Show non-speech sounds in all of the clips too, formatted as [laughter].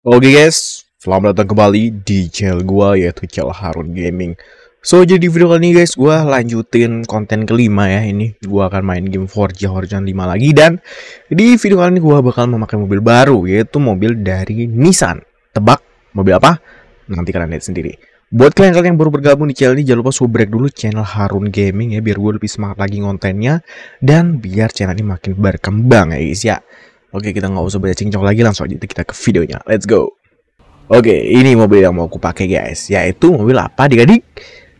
Oke okay guys, selamat datang kembali di channel gua yaitu channel Harun Gaming. So jadi video kali ini guys, gua lanjutin konten kelima ya ini. Gua akan main game Forza Horizon 5 lagi dan di video kali ini gua bakal memakai mobil baru yaitu mobil dari Nissan. Tebak mobil apa? Nanti kalian lihat sendiri. Buat kalian-kalian yang baru bergabung di channel ini, jangan lupa subscribe dulu channel Harun Gaming ya, biar gue lebih semangat lagi kontennya, dan biar channel ini makin berkembang ya guys ya. Oke, kita nggak usah banyak cincong lagi, langsung aja kita ke videonya. Let's go. Oke, ini mobil yang mau aku pakai guys, yaitu mobil apa adik-adik?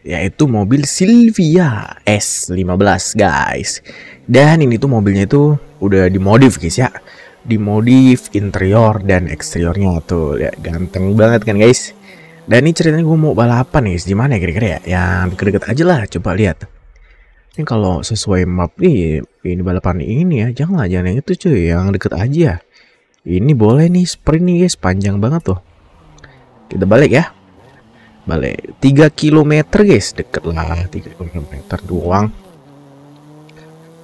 Yaitu mobil Silvia S15 guys. Dan ini tuh mobilnya itu udah dimodif guys ya. Dimodif interior dan eksteriornya tuh, ya, ganteng banget kan guys. Dan ini ceritanya gue mau balapan guys, gimana mana ya, kira-kira ya? Yang deket-deket aja lah, coba lihat. Ini kalau sesuai map nih, iya, ini balapan ini ya, janganlah jangan yang itu cuy, yang deket aja. Ini boleh nih sprint nih guys, panjang banget tuh. Kita balik ya. Balik 3 km guys, deket lah 3 km doang.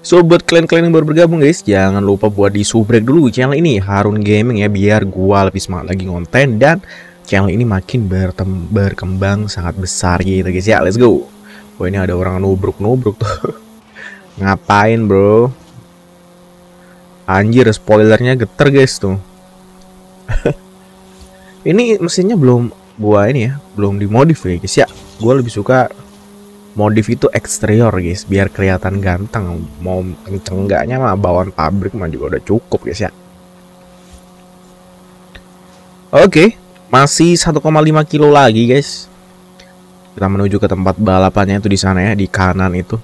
So buat kalian-kalian yang baru bergabung guys, jangan lupa buat di subrek dulu channel ini Harun Gaming ya biar gua lebih semangat lagi ngonten dan channel ini makin berkembang sangat besar gitu guys ya. Let's go. Wah oh, ini ada orang nubruk-nubruk tuh. [laughs] Ngapain bro? Anjir spoilernya geter guys tuh. [laughs] ini mesinnya belum gua ini ya, belum dimodif ya guys ya. Gua lebih suka modif itu eksterior guys, biar kelihatan ganteng. Mau kenceng enggaknya mah bawaan pabrik mah juga udah cukup guys ya. Oke, okay, masih 1,5 kilo lagi guys kita menuju ke tempat balapannya itu di sana ya di kanan itu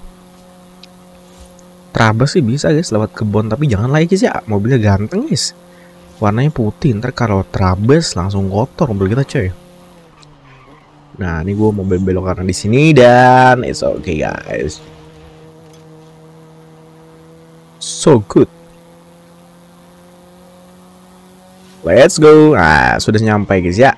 Trabas sih bisa guys lewat kebun tapi jangan lagi guys ya ah, mobilnya ganteng guys warnanya putih ntar kalau Trabas langsung kotor mobil kita coy nah ini gue mau belok kanan di sini dan it's okay guys so good Let's go. Nah, sudah nyampe guys ya.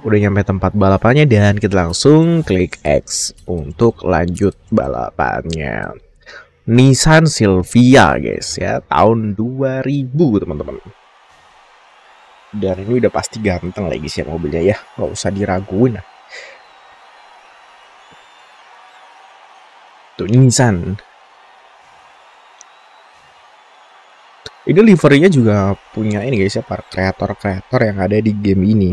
Udah nyampe tempat balapannya dan kita langsung klik X untuk lanjut balapannya. Nissan Silvia guys ya, tahun 2000 teman-teman. Dan ini udah pasti ganteng lagi sih mobilnya ya, nggak usah diraguin. Tuh Nissan. Ini liverynya juga punya ini guys ya, para kreator-kreator yang ada di game ini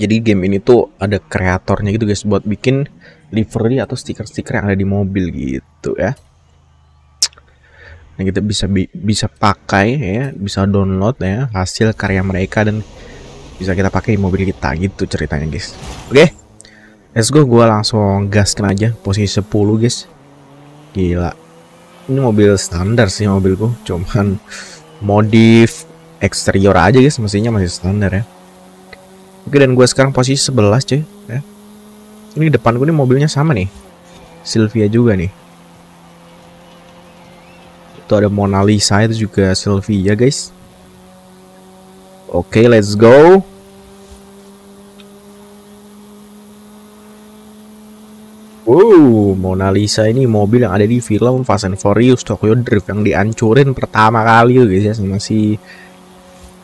jadi game ini tuh ada kreatornya gitu guys buat bikin livery atau stiker-stiker yang ada di mobil gitu ya nah kita bisa bi bisa pakai ya bisa download ya hasil karya mereka dan bisa kita pakai di mobil kita gitu ceritanya guys oke okay? let's go gue langsung gaskan aja posisi 10 guys gila ini mobil standar sih mobilku cuman modif eksterior aja guys mestinya masih standar ya Oke dan gue sekarang posisi 11 cuy ya. Ini depan gue nih mobilnya sama nih Sylvia juga nih Itu ada Mona Lisa itu juga Sylvia guys Oke let's go Wow, Mona Lisa ini mobil yang ada di film Fast and Furious Tokyo Drift yang dihancurin pertama kali guys ya sama si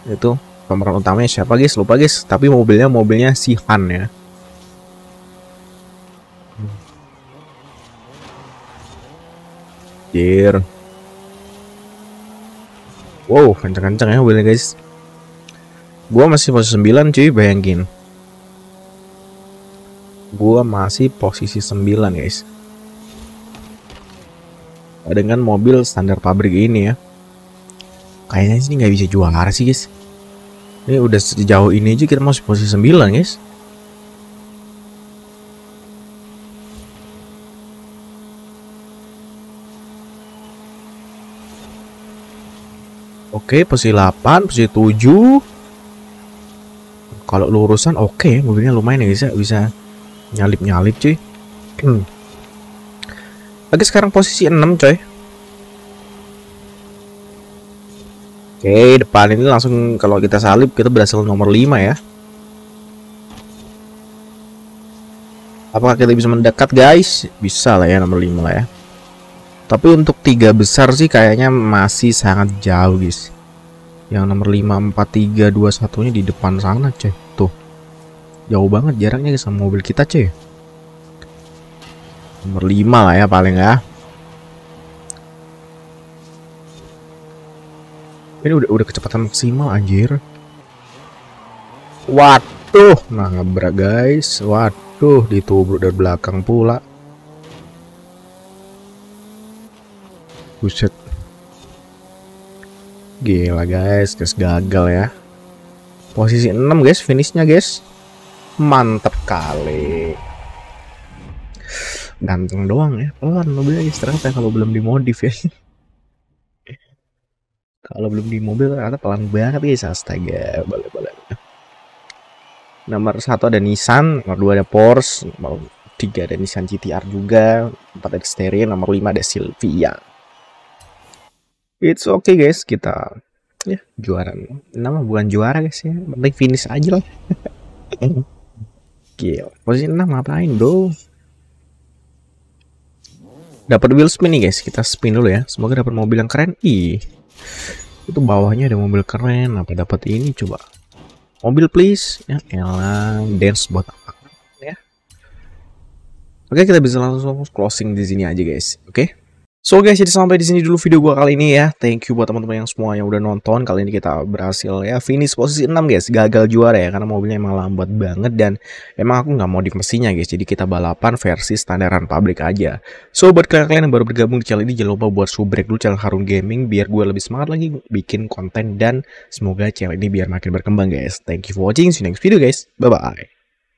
itu pemeran utamanya siapa guys lupa guys tapi mobilnya mobilnya si Han ya Jir. Wow, kenceng-kenceng ya mobilnya guys. Gua masih posisi 9 cuy, bayangin. Gua masih posisi 9 guys. Dengan mobil standar pabrik ini ya. Kayaknya sih nggak bisa juara sih guys. Ini eh, udah sejauh ini aja kita masih posisi 9 guys. Oke, okay, posisi 8, posisi 7. Kalau lurusan oke, okay, mobilnya lumayan ya guys ya, bisa nyalip-nyalip cuy. Hmm. Oke okay, sekarang posisi 6 coy. Oke, okay, depan ini langsung kalau kita salib kita berhasil nomor 5 ya. Apakah kita bisa mendekat guys? Bisa lah ya nomor 5 lah ya. Tapi untuk tiga besar sih kayaknya masih sangat jauh guys. Yang nomor 5, 4, 3, 2, 1 nya di depan sana cuy. Tuh. Jauh banget jaraknya guys sama mobil kita cuy. Nomor 5 lah ya paling ya. Ini udah udah kecepatan maksimal anjir. Waduh, nah ngebrak guys. Waduh, ditubruk dari belakang pula. Buset. Gila guys, guys gagal ya. Posisi 6 guys finishnya guys. Mantap kali. Ganteng doang ya, pelan mobilnya guys ternyata kalau belum dimodif ya. [laughs] Kalau belum di mobil ternyata pelan banget guys. Astaga, balik boleh Nomor satu ada Nissan, nomor dua ada Porsche, nomor tiga ada Nissan GTR juga, empat ada Sterion, nomor lima ada Silvia. It's okay guys, kita ya juara. Nama bukan juara guys ya, penting finish aja lah. [laughs] Gila, posisi enam ngapain bro? Dapat wheel spin nih guys, kita spin dulu ya. Semoga dapat mobil yang keren. Ih, itu bawahnya ada mobil keren apa dapat ini coba mobil please ya elah dance buat apa ya oke kita bisa langsung closing di sini aja guys oke okay? So guys, jadi sampai di sini dulu video gua kali ini ya. Thank you buat teman-teman yang semua yang udah nonton. Kali ini kita berhasil ya finish posisi 6 guys. Gagal juara ya karena mobilnya emang lambat banget dan emang aku nggak mau mesinnya guys. Jadi kita balapan versi standaran pabrik aja. So buat kalian yang baru bergabung di channel ini jangan lupa buat subrek dulu channel Harun Gaming biar gue lebih semangat lagi bikin konten dan semoga channel ini biar makin berkembang guys. Thank you for watching. See you next video guys. Bye bye.